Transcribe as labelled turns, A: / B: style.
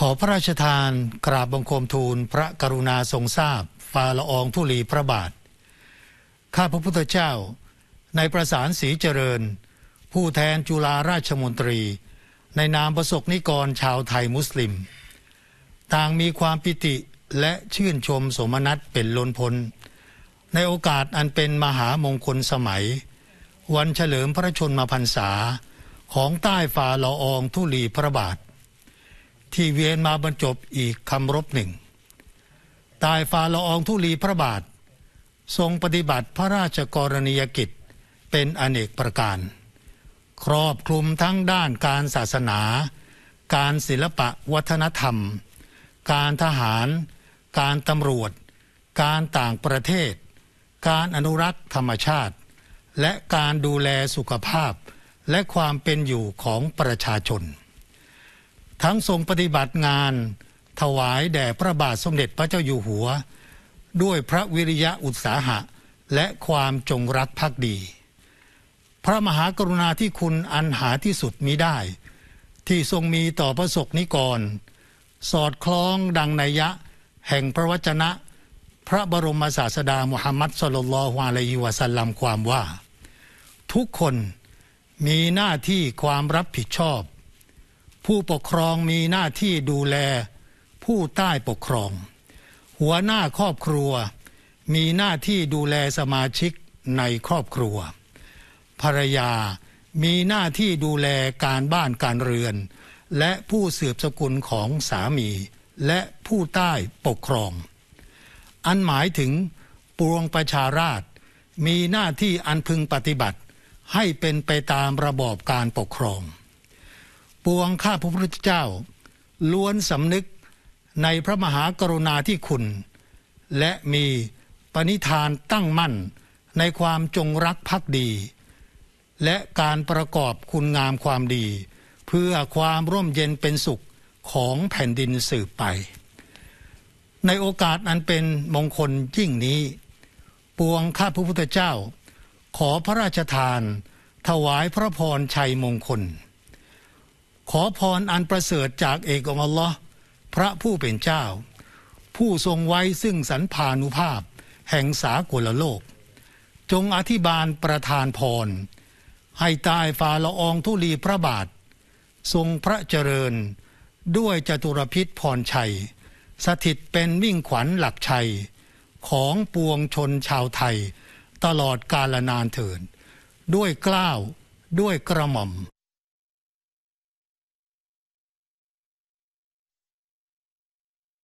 A: ขอพระราชทานกราบบังคมทูลพระกรุณาทรงทราบฟาละอองธุลีพระบาท ข้าพระพุทธเจ้า ในประสานสีเจริญ ผู้แทนจุฬาราชมนตรี ในนามประสบนิกร ชาวไทยมุสลิมต่างมีความปิติและชื่นชมสมนัตเป็นล้นพ้นในโอกาสอันเป็นมหามงคลสมัย วันเฉลิมพระชนมพรรษา ของใต้ฝ่าละอองธุลีพระบาทที่เวียนมาบรรจบอีกคำรบหนึ่ง ตายฟ้าละอองธุลีพระบาท ทรงปฏิบัติพระราชกรณียกิจเป็นอเนกประการ ครอบคลุมทั้งด้านการศาสนา การศิลปะวัฒนธรรม การทหาร การตำรวจ การต่างประเทศ การอนุรักษ์ธรรมชาติ และการดูแลสุขภาพและความเป็นอยู่ของประชาชนทั้งทรงปฏิบัติงาน ถวายแด่พระบาทสมเด็จพระเจ้าอยู่หัว ด้วยพระวิริยะอุตสาหะ และความจงรักภักดี พระมหากรุณาที่คุณอันหาที่สุดมิได้ ที่ทรงมีต่อพระสกนิกร สอดคล้องดังนัยยะ แห่งพระวจนะ พระบรมศาสดามุฮัมมัดสลลัลฮวาลัยฮิวะสัลลัมความว่า ทุกคนมีหน้าที่ความรับผิดชอบผู้ปกครองมีหน้าที่ดูแลผู้ใต้ปกครอง หัวหน้าครอบครัว มีหน้าที่ดูแลสมาชิกในครอบครัว ภรรยา มีหน้าที่ดูแลการบ้านการเรือน และผู้สืบสกุลของสามีและผู้ใต้ปกครอง อันหมายถึงปวงประชาราชมีหน้าที่อันพึงปฏิบัติ ให้เป็นไปตามระบอบการปกครองปวงข้าพระพุทธเจ้า ล้วนสำนึกในพระมหากรุณาที่คุณ และมีปณิธานตั้งมั่นในความจงรักภักดี และการประกอบคุณงามความดี เพื่อความร่มเย็นเป็นสุขของแผ่นดินสืบไป ในโอกาสอันเป็นมงคลยิ่งนี้ ปวงข้าพระพุทธเจ้า ขอพระราชทาน ถวายพระพรชัยมงคลขอพรอันประเสริฐจากเอกองอัลลอฮ์พระผู้เป็นเจ้า ผู้ทรงไว้ซึ่งสันพานุภาพแห่งสากลโลก จงอธิบาลประทานพร ให้ตายฝ่าละอองทุลีพระบาท ทรงพระเจริญด้วยจตุรพิษพรชัย สถิตเป็นมิ่งขวัญหลักชัย ของปวงชนชาวไทย ตลอดกาลนานเถิน ด้วยกล้าวด้วยกระหม่อม